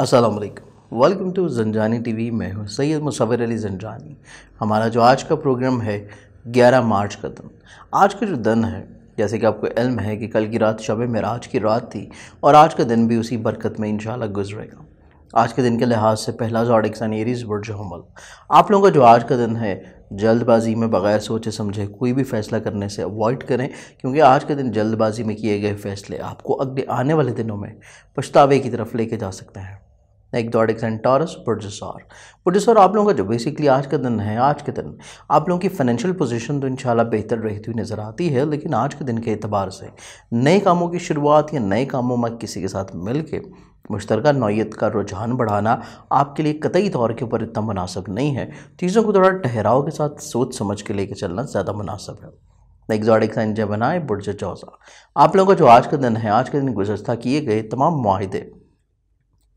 अस्सलाम वालेकुम welcome to जंजानी TV मैं हूँ सैयद मुसविर अली जंजानी हमारा जो आज का प्रोग्राम है 11 मार्च का दिन आज का जो दिन है जैसे कि आपको इल्म है कि कल की रात शब मराज की रात थी और आज का दिन भी उसी बरकत में इन गुजरेगा आज के दिन के लिहाज से पहला जॉडिक सन एरीज बुरज हमल आप लोगों का जो आज का दिन है जल्दबाजी में बगैर सोचे समझे कोई भी फ़ैसला करने से अवॉइड करें क्योंकि आज के दिन जल्दबाजी में किए गए फ़ैसले आपको अगले आने वाले दिनों में पछतावे की तरफ लेके जा सकते हैं exotics and Taurus producer producer आप लोगों का जो बेसिकली आज का दिन है आज के दिन आप लोगों की फाइनेंशियल पोजीशन तो इंशाल्लाह बेहतर रहती हुई नज़र आती है लेकिन आज के दिन के अतबार से नए कामों की शुरुआत या नए कामों में किसी के साथ मिल के मुश्तर नौीयत का रुझान बढ़ाना आपके लिए कतई तौर के ऊपर इतना मुनासब नहीं है चीज़ों को थोड़ा ठहराव के साथ सोच समझ के लेके चलना ज़्यादा मुनासब है एग्जॉटिक साइन जब बनाए बुर्ज चौसा आप लोगों का जो आज का दिन है आज के दिन गुजस्ता किए गए तमाम माहे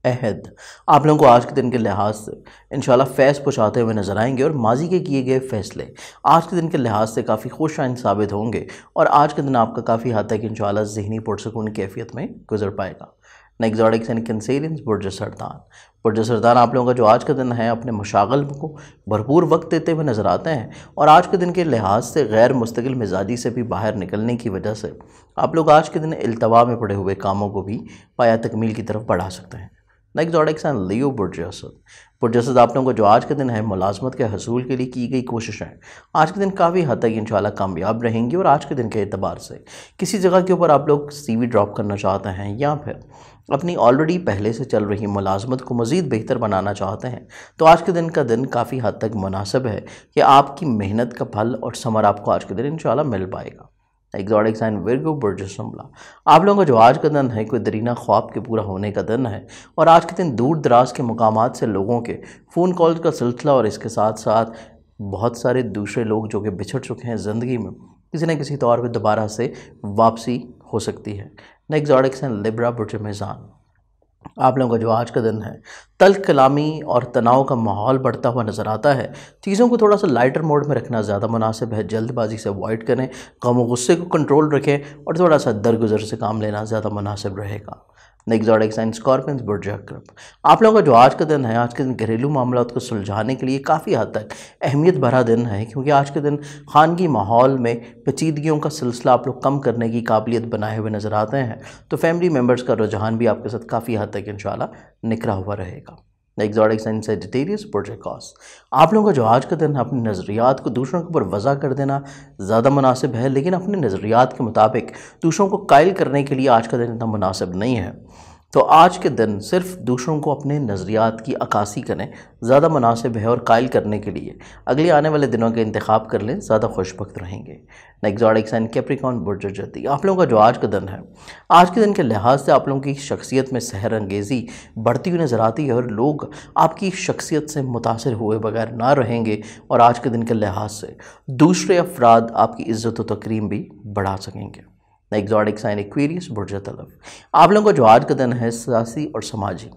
अहद आप लोगों को आज के दिन के लिहाज से इन फैस पहुँचाते हुए नज़र आएंगे और माजी के किए गए फैसले आज के दिन के लिहाज से काफ़ी खुश आइन साबित होंगे और आज के दिन आपका काफ़ी हद तक इन जहनी पुरसकून कैफियत में गुजर पाएगा नेक्जॉडिक्स एंड कंसेरियंस बुरज सरदान बुरज सरदान आप लोगों का जो आज का दिन है अपने मशागल को भरपूर वक्त देते हुए नज़र आते हैं और आज के दिन के लिहाज से गैर मुस्तकिल मिजाजी से भी बाहर निकलने की वजह से आप लोग आज के दिन अल्तवा में पड़े हुए कामों को भी पाया तकमील की तरफ बढ़ा सकते हैं नेक्स्ट ऑर्डर तो किसान लियो बुरजसद बुरजसद आप लोगों को जो आज का दिन है मुलाजमत के हसूल के लिए की गई कोशिशें आज के दिन काफ़ी हद तक शाला कामयाब रहेंगी और आज के दिन के अतबार से किसी जगह के ऊपर आप लोग वी ड्रॉप करना चाहते हैं या फिर अपनी ऑलरेडी पहले से चल रही मुलाजमत को मज़ीद बेहतर बनाना चाहते हैं तो आज के दिन का दिन काफ़ी हद तक मुनासिब है कि आपकी मेहनत का फल और समर आपको आज के दिन इन मिल पाएगा एग्जॉटिक साइन वर्गो बर्जस आप लोगों का जो आज का दिन है कोई दरीना ख्वाब के पूरा होने का दिन है और आज के दिन दूर दराज के मकाम से लोगों के फ़ोन कॉल का सिलसिला और इसके साथ साथ बहुत सारे दूसरे लोग जो कि बिछड़ चुके हैं ज़िंदगी में किसी न किसी तौर पर दोबारा से वापसी हो सकती है नेक्स्ट ऑर्डिक्स एंड लिब्रा बुर्ज आप लोगों का जो आज का दिन है तल कलामी और तनाव का माहौल बढ़ता हुआ नज़र आता है चीज़ों को थोड़ा सा लाइटर मोड में रखना ज़्यादा मुनासिब है जल्दबाजी से अवॉइड करें गम गुस्से को कंट्रोल रखें और थोड़ा सा दरगुजर से काम लेना ज़्यादा मुनासिब रहेगा एग्जॉटिक साइन स्कॉर्पियन बुरजा क्रप आप लोगों का जो आज का दिन है आज के दिन घरेलू मामला को सुलझाने के लिए काफ़ी हद तक अहमियत भरा दिन है क्योंकि आज के दिन खानगी माहौल में पेचीदगियों का सिलसिला आप लोग कम करने की काबिलियत बनाए हुए नज़र आते हैं तो फैमिली मेम्बर्स का रुझान भी आपके साथ काफ़ी हद तक इन निकरा हुआ रहेगा एग्जॉटिक साइन सेजिटेरियस कॉस आप लोगों का जो आज का दिन अपने नज़रियात को दूसरों के ऊपर वज़ा कर देना ज़्यादा मुनासिब है लेकिन अपने नज़रियात के मुताबिक दूसरों को कायल करने के लिए आज का दिन इतना मुनासिब नहीं है तो आज के दिन सिर्फ दूसरों को अपने नज़रियात की अक्सी करें ज़्यादा मुनासिब है और कायल करने के लिए अगले आने वाले दिनों के इंतखब कर लें ज़्यादा खुशबक्त रहेंगे नेक्जॉडिक्स एंड कैप्रिकॉन बुर्ज जती आप लोगों का जो आज का दिन है आज के दिन के लिहाज से आप लोगों की शख्सियत में सहर अंगेज़ी बढ़ती हुई नज़र आती है और लोग आपकी शख्सियत से मुतासर हुए बगैर ना रहेंगे और आज के दिन के लिहाज से दूसरे अफराद आपकी इज़्ज़त व तकरीम भी बढ़ा सकेंगे एग्जॉटिक साइन एक्वेरियस बुरज तलब आप लोगों का जो आज का दिन है सियासी और समाजी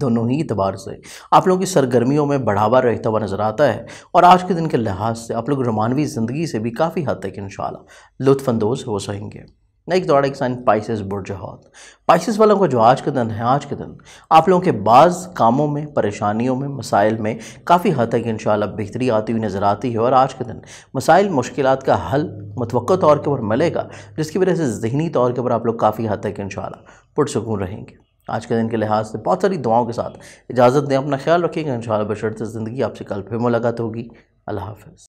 दोनों ही अतबार से आप लोगों की सरगर्मियों में बढ़ावा रहता हुआ नज़र आता है और आज के दिन के लिहाज से आप लोग रोमानवी ज़िंदगी से भी काफ़ी हद तक इन शुत्फानंदोज़ हो सकेंगे एक दौड़ा एक साइन पाइसिस बुरजहत पाइसिस वालों का जो आज का दिन है आज के दिन आप लोगों के बाज़ कामों में परेशानियों में मसाइल में काफ़ी हद तक इन बेहतरी आती हुई नज़र आती है और आज के दिन मसाइल मुश्किल का हल मतव तौर के ऊपर मिलेगा जिसकी वजह से जहनी तौर के ऊपर आप लोग काफ़ी हद तक इन पुरसकून रहेंगे आज के दिन के लिहाज से बहुत सारी दुआओं के साथ इजाज़त दें अपना ख्याल रखिएगा इन शबशरत ज़िंदगी आपसे कल फिर मुलाकात होगी अल्लाह हाफ